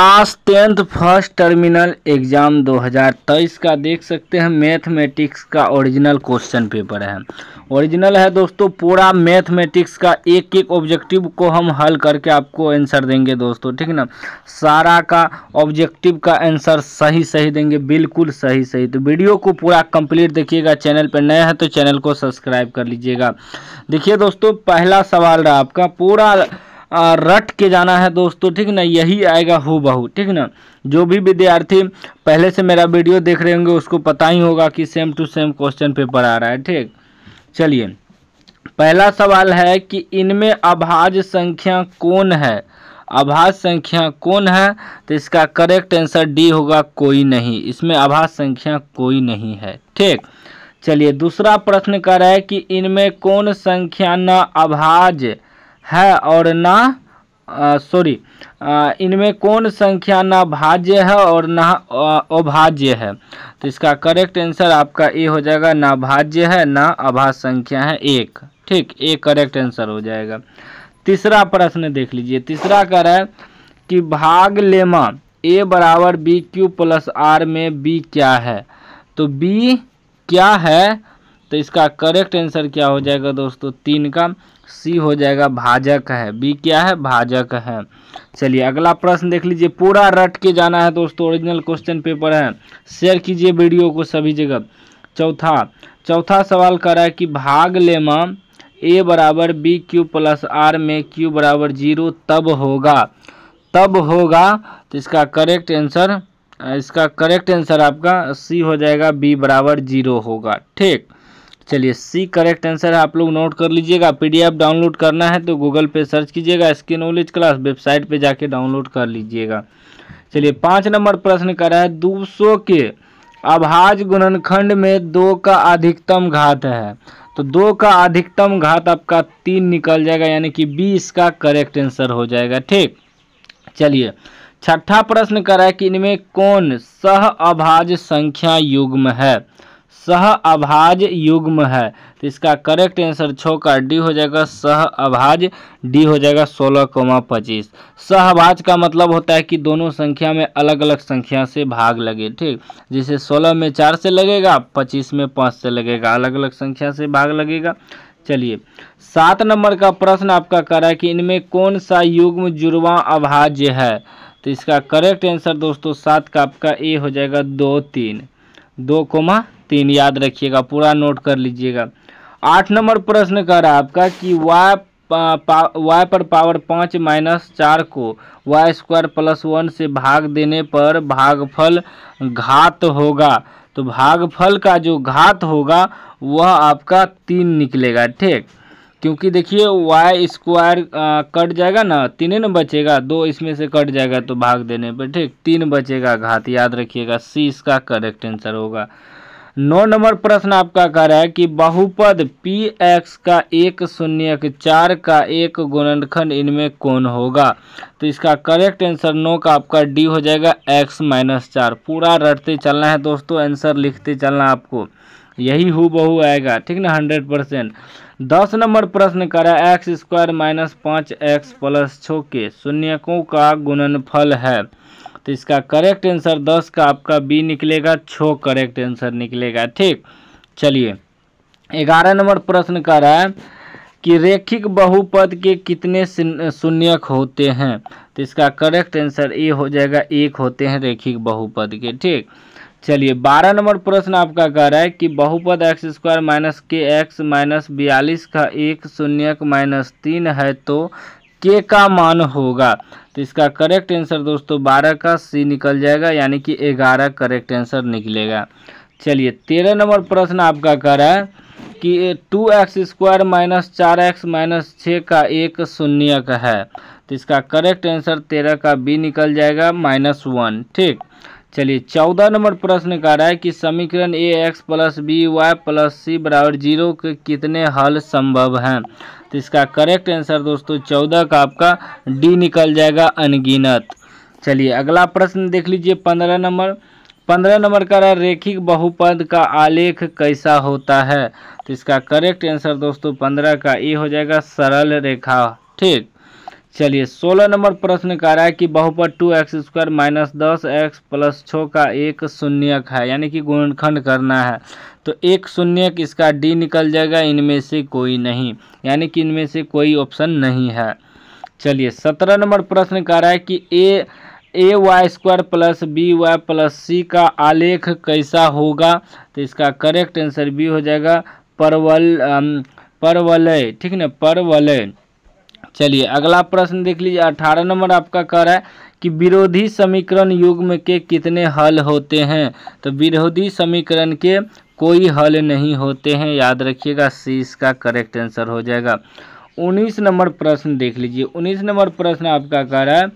class tenth first terminal exam 2023 का देख सकते हैं मैथमेटिक्स का ओरिजिनल क्वेश्चन पेपर है ओरिजिनल है दोस्तों पूरा मैथमेटिक्स का एक एक ऑब्जेक्टिव को हम हल करके आपको आंसर देंगे दोस्तों ठीक ना सारा का ऑब्जेक्टिव का आंसर सही सही देंगे बिल्कुल सही सही तो वीडियो को पूरा कंप्लीट देखिएगा चैनल पर नया है तो चैनल को सब्सक्राइब कर लीजिएगा देखिए दोस्तों पहला सवाल रहा आपका पूरा रट के जाना है दोस्तों ठीक ना यही आएगा हो बहू ठीक ना जो भी विद्यार्थी पहले से मेरा वीडियो देख रहे होंगे उसको पता ही होगा कि same to same question paper आ रहा है ठीक चलिए पहला सवाल है कि इनमें अभाज्य संख्या कौन है आभास संख्या कौन है तो इसका करेक्ट आंसर डी होगा कोई नहीं इसमें आभास संख्या कोई नहीं है ठीक चलिए दूसरा प्रश्न कर रहा है कि इनमें कौन संख्या न अभाज्य है और ना सॉरी इनमें कौन संख्या ना भाज्य है और ना अभाज्य है तो इसका करेक्ट आंसर आपका ए हो जाएगा ना भाज्य है ना अभाज्य संख्या है एक ठीक ए करेक्ट आंसर हो जाएगा तीसरा प्रश्न देख लीजिए तीसरा कह रहा है कि भाग लेमा ए बराबर बी क्यू प्लस आर में बी क्या है तो बी क्या है तो इसका करेक्ट आंसर क्या हो जाएगा दोस्तों तीन का सी हो जाएगा भाजक है बी क्या है भाजक है चलिए अगला प्रश्न देख लीजिए पूरा रट के जाना है दोस्तों ओरिजिनल क्वेश्चन पेपर है शेयर कीजिए वीडियो को सभी जगह चौथा चौथा सवाल कर रहा है कि भाग लेमा ए बराबर बी क्यू प्लस आर में क्यू बराबर जीरो तब होगा तब होगा तो इसका करेक्ट आंसर इसका करेक्ट आंसर आपका सी हो जाएगा बी बराबर जीरो होगा ठीक तो चलिए सी करेक्ट आंसर है आप लोग नोट कर लीजिएगा पीडीएफ डाउनलोड करना है तो गूगल पे सर्च कीजिएगा इसके नॉलेज क्लास वेबसाइट पे जाके डाउनलोड कर लीजिएगा चलिए पाँच नंबर प्रश्न कर रहा है दो सौ के अभाज गुणनखंड में दो का अधिकतम घात है तो दो का अधिकतम घात आपका तीन निकल जाएगा यानी कि बी इसका करेक्ट आंसर हो जाएगा ठीक चलिए छठा प्रश्न करा है कि इनमें कौन सह अभाज संख्या युग्म है सह अभाज युग्म है तो इसका करेक्ट आंसर छो का डी हो जाएगा सह अभाज डी हो जाएगा सोलह कोमा पच्चीस सह अभाज का मतलब होता है कि दोनों संख्या में अलग अलग संख्या से भाग लगे ठीक जैसे सोलह में चार से लगेगा पच्चीस में पाँच से लगेगा अलग अलग संख्या से भाग लगेगा चलिए सात नंबर का प्रश्न आपका करा है कि इनमें कौन सा युग्म जुड़वा अभाज्य है तो इसका करेक्ट आंसर दोस्तों सात का आपका ए हो जाएगा दो तीन दो कोमा तीन याद रखिएगा पूरा नोट कर लीजिएगा आठ नंबर प्रश्न कह रहा है आपका कि वाई वाई पर पावर पाँच माइनस चार को वाई स्क्वायर प्लस वन से भाग देने पर भागफल घात होगा तो भागफल का जो घात होगा वह आपका तीन निकलेगा ठीक क्योंकि देखिए वाई स्क्वायर कट जाएगा ना तीन ना बचेगा दो इसमें से कट जाएगा तो भाग देने पर ठीक तीन बचेगा घात याद रखिएगा सी इसका करेक्ट आंसर होगा नौ नंबर प्रश्न आपका कह रहा है कि बहुपद पी एक्स का एक शून्य चार का एक गुणनखंड इनमें कौन होगा तो इसका करेक्ट आंसर नौ का आपका डी हो जाएगा एक्स माइनस चार पूरा रटते चलना है दोस्तों आंसर लिखते चलना आपको यही हु बहु आएगा ठीक ना हंड्रेड परसेंट दस नंबर प्रश्न करे एक्स स्क्वायर माइनस पाँच एक्स प्लस छो के शून्यकों का गुणनफल है तो इसका करेक्ट आंसर दस का आपका बी निकलेगा छो करेक्ट आंसर निकलेगा ठीक चलिए ग्यारह नंबर प्रश्न कर रहा है कि रेखिक बहुपद के कितने शून्यक होते हैं तो इसका करेक्ट आंसर ए हो जाएगा एक होते हैं रेखिक बहुपद के ठीक चलिए बारह नंबर प्रश्न आपका कह रहा है कि बहुपद X square minus K X minus बयालीस का एक शून्य माइनस तीन है तो के का मान होगा तो इसका करेक्ट आंसर दोस्तों बारह का सी निकल जाएगा यानी कि ग्यारह करेक्ट आंसर निकलेगा चलिए तेरह नंबर प्रश्न आपका कह रहा है कि टू एक्स स्क्वायर माइनस चार एक्स माइनस छः का एक शून्य है तो इसका करेक्ट आंसर तेरह का बी निकल जाएगा माइनस वन ठीक चलिए चौदह नंबर प्रश्न कह रहा है कि समीकरण A X plus B Y plus C बराबर जीरो के कितने हल संभव हैं तो इसका करेक्ट आंसर दोस्तों चौदह का आपका डी निकल जाएगा अनगिनत चलिए अगला प्रश्न देख लीजिए पंद्रह नंबर पंद्रह नंबर का रेखिक बहुपद का आलेख कैसा होता है तो इसका करेक्ट आंसर दोस्तों पंद्रह का ए हो जाएगा सरल रेखा ठीक चलिए सोलह नंबर प्रश्न कह रहा है कि बहुपद टू एक्स स्क्वायर माइनस दस एक्स प्लस छः का एक शून्यक है यानी कि गुणनखंड करना है तो एक शून्यक इसका डी निकल जाएगा इनमें से कोई नहीं यानी कि इनमें से कोई ऑप्शन नहीं है चलिए सत्रह नंबर प्रश्न कह रहा है कि A A Y square plus B Y plus C का आलेख कैसा होगा तो इसका करेक्ट आंसर बी हो जाएगा परवल परवलय ठीक ना परवलय चलिए अगला प्रश्न देख लीजिए अठारह नंबर आपका कह रहा है कि विरोधी समीकरण युग्म के कितने हल होते हैं तो विरोधी समीकरण के कोई हल नहीं होते हैं याद रखिएगा सी इसका करेक्ट आंसर हो जाएगा उन्नीस नंबर प्रश्न देख लीजिए उन्नीस नंबर प्रश्न आपका कह रहा है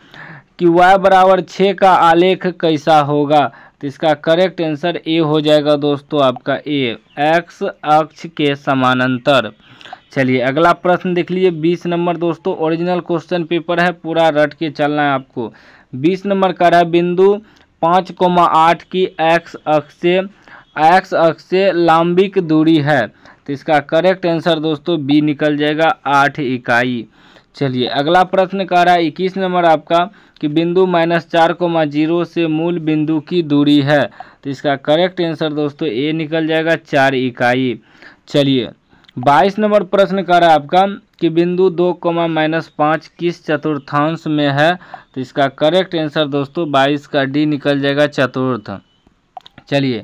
कि y बराबर छः का आलेख कैसा होगा तो इसका करेक्ट आंसर ए हो जाएगा दोस्तों आपका ए एक्स अक्ष के समानांतर चलिए अगला प्रश्न देख लीजिए बीस नंबर दोस्तों ओरिजिनल क्वेश्चन पेपर है पूरा रट के चलना है आपको बीस नंबर रहा है बिंदु पाँच कोमा आठ की एक्स अक्ष से एक्स अक्ष से लांबिक दूरी है तो इसका करेक्ट आंसर दोस्तों बी निकल जाएगा आठ इकाई चलिए अगला प्रश्न कह रहा है इक्कीस नंबर आपका कि बिंदु माइनस चार कोमा जीरो से मूल बिंदु की दूरी है तो इसका करेक्ट आंसर दोस्तों ए निकल जाएगा चार इकाई चलिए बाईस नंबर प्रश्न कर रहा है आपका कि बिंदु दो कोमा माइनस पाँच किस चतुर्थांश में है तो इसका करेक्ट आंसर दोस्तों बाईस का डी निकल जाएगा चतुर्थ चलिए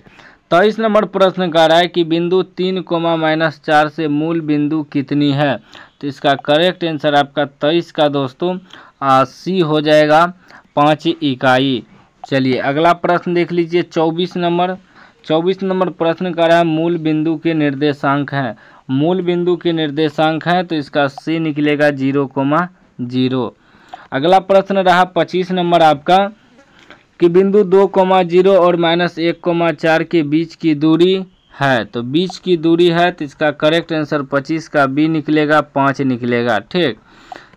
तेईस नंबर प्रश्न कर रहा है कि बिंदु तीन कोमा माइनस चार से मूल बिंदु कितनी है तो इसका करेक्ट आंसर आपका तेईस का दोस्तों सी हो जाएगा पाँच इकाई चलिए अगला प्रश्न देख लीजिए चौबीस नंबर चौबीस नंबर प्रश्न कर रहा है मूल बिंदु के निर्देशांक हैं मूल बिंदु के निर्देशांक हैं तो इसका सी निकलेगा जीरो कोमा जीरो अगला प्रश्न रहा पच्चीस नंबर आपका कि बिंदु दो कोमा जीरो और माइनस एक कोमा चार के बीच की दूरी है तो बीच की दूरी है तो इसका करेक्ट आंसर पच्चीस का बी निकलेगा पाँच निकलेगा ठीक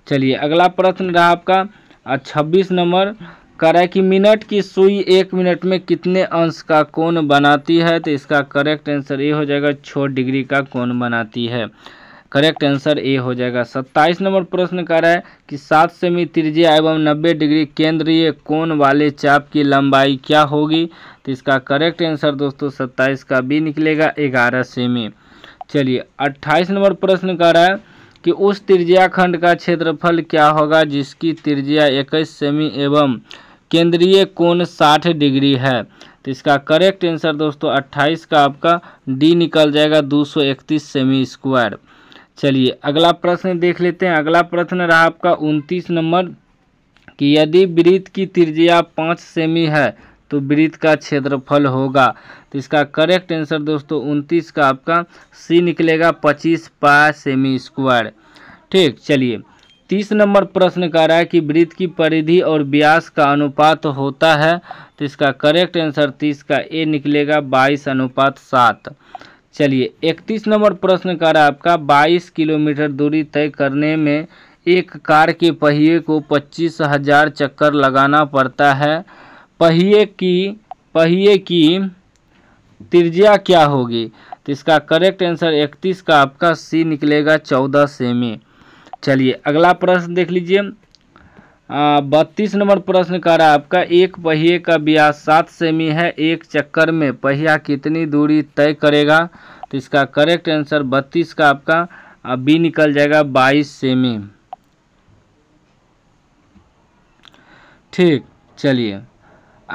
चलिए अगला प्रश्न रहा आपका छब्बीस नंबर कह रहा है कि मिनट की सुई एक मिनट में कितने अंश का कोण बनाती है तो इसका करेक्ट आंसर ए हो जाएगा छः डिग्री का कोण बनाती है करेक्ट आंसर ए हो जाएगा सत्ताईस नंबर प्रश्न कह रहा है कि सात सेमी त्रिज्या एवं नब्बे डिग्री केंद्रीय कोण वाले चाप की लंबाई क्या होगी तो इसका करेक्ट आंसर दोस्तों सत्ताईस का बी निकलेगा ग्यारह सेमी चलिए अट्ठाईस नंबर प्रश्न कह रहा है कि उस त्रिज्याखंड खंड का क्षेत्रफल क्या होगा जिसकी त्रिज्या इक्कीस सेमी एवं केंद्रीय कोण साठ डिग्री है तो इसका करेक्ट आंसर दोस्तों अट्ठाईस का आपका डी निकल जाएगा दो सौ इकतीस सेमी स्क्वायर चलिए अगला प्रश्न देख लेते हैं अगला प्रश्न रहा आपका उनतीस नंबर कि यदि वृत्त की त्रिज्या पाँच सेमी है तो वृत्त का क्षेत्रफल होगा तो इसका करेक्ट आंसर दोस्तों उनतीस का आपका सी निकलेगा पच्चीस पा सेमी स्क्वायर ठीक चलिए तीस नंबर प्रश्न कह रहा है कि वृत्त की परिधि और व्यास का अनुपात होता है तो इसका करेक्ट आंसर तीस का ए निकलेगा बाईस अनुपात सात चलिए इकतीस नंबर प्रश्न कह रहा है आपका बाईस किलोमीटर दूरी तय करने में एक कार के पहिए को पच्चीस हजार चक्कर लगाना पड़ता है पहिए की पहिए की त्रिज्या क्या होगी तो इसका करेक्ट आंसर इकतीस का आपका सी निकलेगा चौदह सेमी चलिए अगला प्रश्न देख लीजिए बत्तीस नंबर प्रश्न कह रहा है आपका एक पहिए का ब्यास सात सेमी है एक चक्कर में पहिया कितनी दूरी तय करेगा तो इसका करेक्ट आंसर बत्तीस का आपका बी निकल जाएगा बाईस सेमी ठीक चलिए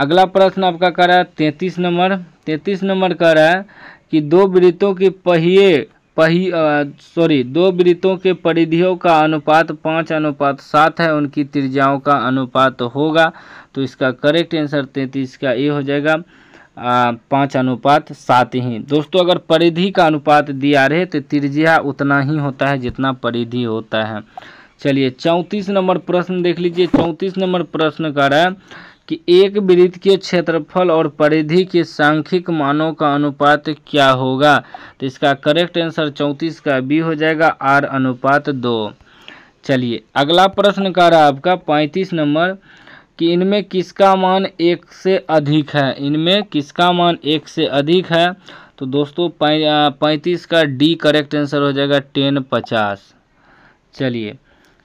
अगला प्रश्न आपका कह रहा है तैंतीस नंबर तैंतीस नंबर कह रहा है कि दो वृत्तों के पहिए पही सॉरी दो वृत्तों के परिधियों का अनुपात पाँच अनुपात सात है उनकी त्रिज्याओं का अनुपात होगा तो इसका करेक्ट आंसर तैंतीस का ए हो जाएगा पाँच अनुपात सात ही दोस्तों अगर परिधि का अनुपात दिया रहे तो त्रिज्या उतना ही होता है जितना परिधि होता है चलिए चौंतीस नंबर प्रश्न देख लीजिए चौंतीस नंबर प्रश्न का रहा है कि एक वृत्त के क्षेत्रफल और परिधि के सांख्यिक मानों का अनुपात क्या होगा तो इसका करेक्ट आंसर चौंतीस का बी हो जाएगा आर अनुपात दो चलिए अगला प्रश्न कह रहा आपका पैंतीस नंबर कि इनमें किसका मान एक से अधिक है इनमें किसका मान एक से अधिक है तो दोस्तों पैंतीस का डी करेक्ट आंसर हो जाएगा टेन पचास चलिए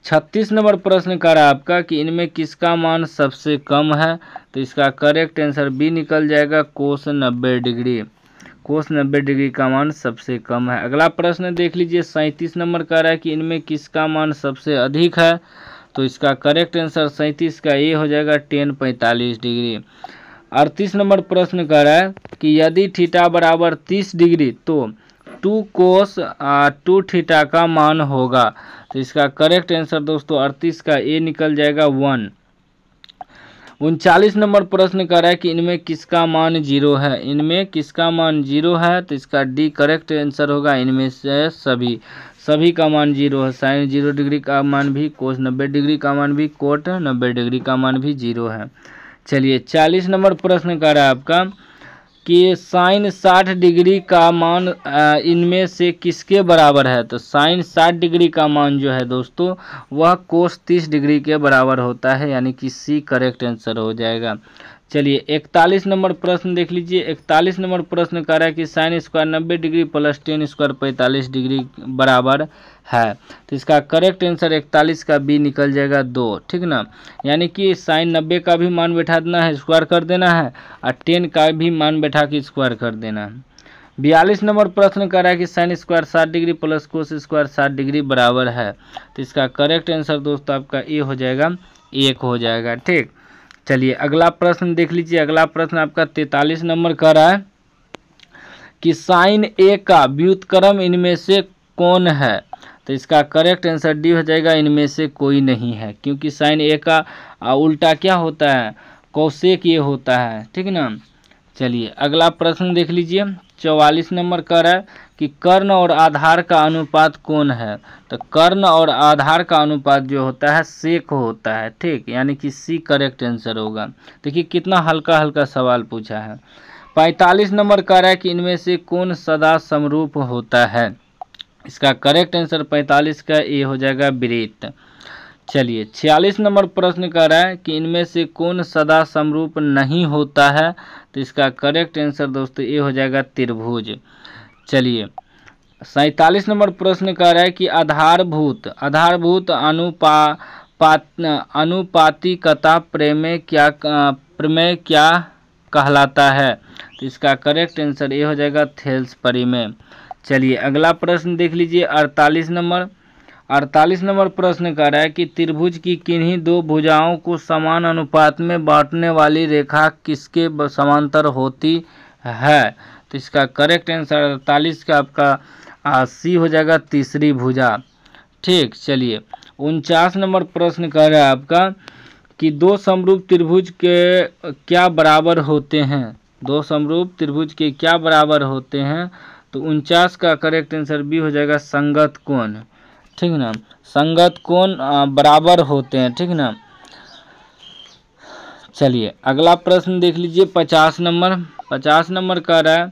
छत्तीस नंबर प्रश्न कह रहा है आपका कि इनमें किसका मान सबसे कम है तो इसका करेक्ट आंसर बी निकल जाएगा कोस नब्बे डिग्री कोस नब्बे डिग्री का मान सबसे कम है अगला प्रश्न देख लीजिए सैंतीस नंबर कह रहा है कि इनमें किसका मान सबसे अधिक है तो इसका करेक्ट आंसर सैंतीस का ए हो जाएगा टेन पैंतालीस डिग्री अड़तीस नंबर प्रश्न कह रहा है कि यदि थीटा बराबर तीस डिग्री तो टू कोस टू थीटा का मान होगा तो इसका करेक्ट आंसर दोस्तों अड़तीस का ए निकल जाएगा वन उनचालीस नंबर प्रश्न कर रहा है कि इनमें किसका मान जीरो है इनमें किसका मान जीरो है तो इसका डी करेक्ट आंसर होगा इनमें से सभी सभी का मान जीरो है साइन जीरो डिग्री का मान भी कोस नब्बे डिग्री का मान भी कोट नब्बे डिग्री का मान भी जीरो है चलिए चालीस नंबर प्रश्न कर रहा है आपका कि साइन साठ डिग्री का मान इनमें से किसके बराबर है तो साइन साठ डिग्री का मान जो है दोस्तों वह कोस तीस डिग्री के बराबर होता है यानी कि सी करेक्ट आंसर हो जाएगा चलिए इकतालीस नंबर प्रश्न देख लीजिए इकतालीस नंबर प्रश्न कह रहा है कि साइन स्क्वायर नब्बे डिग्री प्लस टेन स्क्वायर पैंतालीस डिग्री बराबर है तो इसका करेक्ट आंसर इकतालीस का बी निकल जाएगा दो ठीक ना यानी कि साइन नब्बे का भी मान बैठा देना है स्क्वायर कर देना है और टेन का भी मान बैठा के स्क्वायर कर देना है बयालीस नंबर प्रश्न कर रहा है कि साइन स्क्वायर सात डिग्री प्लस कोस स्क्वायर सात डिग्री बराबर है तो इसका करेक्ट आंसर दोस्तों आपका ए हो जाएगा एक हो जाएगा ठीक चलिए अगला प्रश्न देख लीजिए अगला प्रश्न आपका तैतालीस नंबर कह रहा है कि साइन ए का व्युतक्रम इनमें से कौन है तो इसका करेक्ट आंसर डी हो जाएगा इनमें से कोई नहीं है क्योंकि साइन ए का उल्टा क्या होता है कौशेक ये होता है ठीक ना चलिए अगला प्रश्न देख लीजिए चौवालीस नंबर कर है कि कर्ण और आधार का अनुपात कौन है तो कर्ण और आधार का अनुपात जो होता है सेक होता है ठीक यानी कि सी करेक्ट आंसर होगा देखिए कितना हल्का हल्का सवाल पूछा है पैंतालीस नंबर कर है कि इनमें से कौन सदा समरूप होता है इसका करेक्ट आंसर पैंतालीस का ए हो जाएगा ब्रीत चलिए छियालीस नंबर प्रश्न कह रहा है कि इनमें से कौन सदा समरूप नहीं होता है तो इसका करेक्ट आंसर दोस्तों ये हो जाएगा त्रिभुज चलिए सैंतालीस नंबर प्रश्न कह रहा है कि आधारभूत आधारभूत अनुपा पात अनुपातिकता प्रेमय क्या प्रमेय क्या कहलाता है तो इसका करेक्ट आंसर ये हो जाएगा थेल्स परिमेय चलिए अगला प्रश्न देख लीजिए अड़तालीस नंबर अड़तालीस नंबर प्रश्न कह रहा है कि त्रिभुज की किन्हीं दो भुजाओं को समान अनुपात में बांटने वाली रेखा किसके समांतर होती है तो इसका करेक्ट आंसर अड़तालीस का आपका सी हो जाएगा तीसरी भुजा ठीक चलिए उनचास नंबर प्रश्न कह रहा है आपका कि दो समरूप त्रिभुज के क्या बराबर होते हैं दो समरूप त्रिभुज के क्या बराबर होते हैं तो उनचास का करेक्ट आंसर बी हो जाएगा संगत कोण ठीक ना संगत कोण बराबर होते हैं ठीक ना चलिए अगला प्रश्न देख लीजिए पचास नंबर पचास नंबर कह रहा है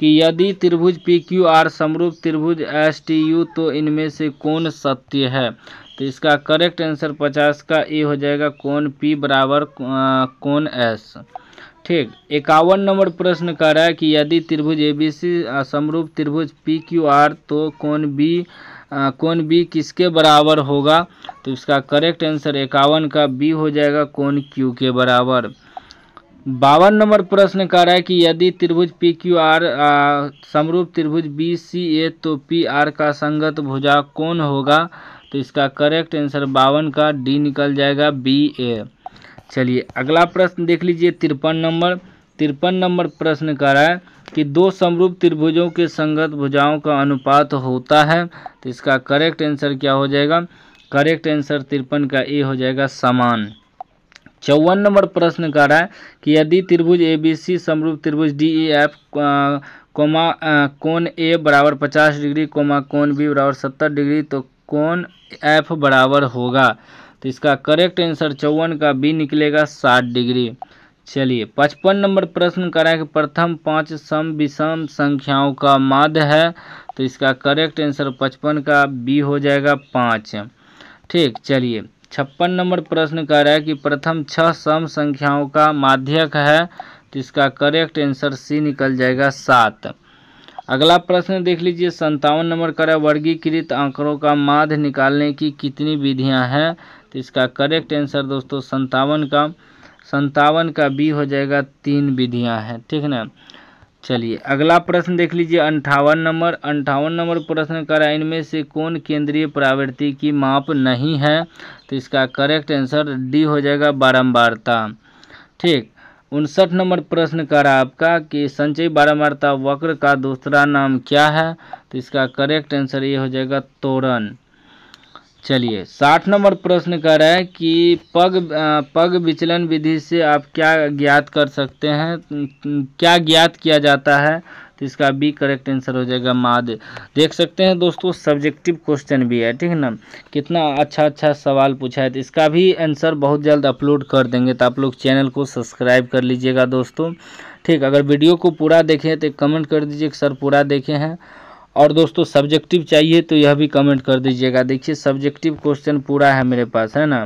कि यदि त्रिभुज पी क्यू आर समरूप त्रिभुज एस टी यू तो इनमें से कौन सत्य है तो इसका करेक्ट आंसर पचास का ए हो जाएगा कौन पी बराबर कौन एस ठीक इक्यावन नंबर प्रश्न कह रहा है कि यदि त्रिभुज ए बी सी समरूप त्रिभुज पी क्यू आर तो कौन बी कौन बी किसके बराबर होगा तो इसका करेक्ट आंसर इक्यावन का बी हो जाएगा कौन क्यू के बराबर बावन नंबर प्रश्न कह रहा है कि यदि त्रिभुज पी क्यू आर समरूप त्रिभुज बी सी ए तो पी आर का संगत भुजा कौन होगा तो इसका करेक्ट आंसर बावन का डी निकल जाएगा बी ए चलिए अगला प्रश्न देख लीजिए तिरपन नंबर तिरपन नंबर प्रश्न रहा है कि दो समरूप त्रिभुजों के संगत भुजाओं का अनुपात होता है तो इसका करेक्ट आंसर क्या हो जाएगा करेक्ट आंसर तिरपन का ए हो जाएगा समान चौवन नंबर प्रश्न कह रहा है कि यदि त्रिभुज ए बी सी समरूप त्रिभुज डी ई एफ कोमा कोण ए बराबर पचास डिग्री कोमा कोण बी बराबर सत्तर डिग्री तो कोण एफ बराबर होगा तो इसका करेक्ट आंसर चौवन का बी निकलेगा साठ डिग्री चलिए पचपन नंबर प्रश्न करा कि प्रथम पांच सम विषम संख्याओं का माध्य है तो इसका करेक्ट आंसर पचपन का बी हो जाएगा पाँच ठीक चलिए छप्पन नंबर प्रश्न कह रहा है कि प्रथम छह सम संख्याओं का माध्यक है तो इसका करेक्ट आंसर सी निकल जाएगा सात अगला प्रश्न देख लीजिए संतावन नंबर है वर्गीकृत आंकड़ों का माध्य निकालने की कितनी विधियां हैं तो इसका करेक्ट आंसर दोस्तों संतावन का संतावन का बी हो जाएगा तीन विधियां हैं ठीक है ना चलिए अगला प्रश्न देख लीजिए अंठावन नंबर अंठावन नंबर प्रश्न करा इनमें से कौन केंद्रीय प्रावृत्ति की माप नहीं है तो इसका करेक्ट आंसर डी हो जाएगा बारंबारता ठीक उनसठ नंबर प्रश्न करा आपका कि संचयी बारंबारता वक्र का दूसरा नाम क्या है तो इसका करेक्ट आंसर ये हो जाएगा तोरण चलिए साठ नंबर प्रश्न कह रहा है कि पग पग विचलन विधि से आप क्या ज्ञात कर सकते हैं क्या ज्ञात किया जाता है तो इसका बी करेक्ट आंसर हो जाएगा माध्य देख सकते हैं दोस्तों सब्जेक्टिव क्वेश्चन भी है ठीक है ना कितना अच्छा अच्छा सवाल पूछा है तो इसका भी आंसर बहुत जल्द अपलोड कर देंगे तो आप लोग चैनल को सब्सक्राइब कर लीजिएगा दोस्तों ठीक अगर वीडियो को पूरा देखें तो कमेंट कर दीजिए सर पूरा देखे हैं और दोस्तों सब्जेक्टिव चाहिए तो यह भी कमेंट कर दीजिएगा देखिए सब्जेक्टिव क्वेश्चन पूरा है मेरे पास है ना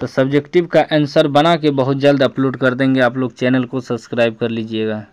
तो सब्जेक्टिव का आंसर बना के बहुत जल्द अपलोड कर देंगे आप लोग चैनल को सब्सक्राइब कर लीजिएगा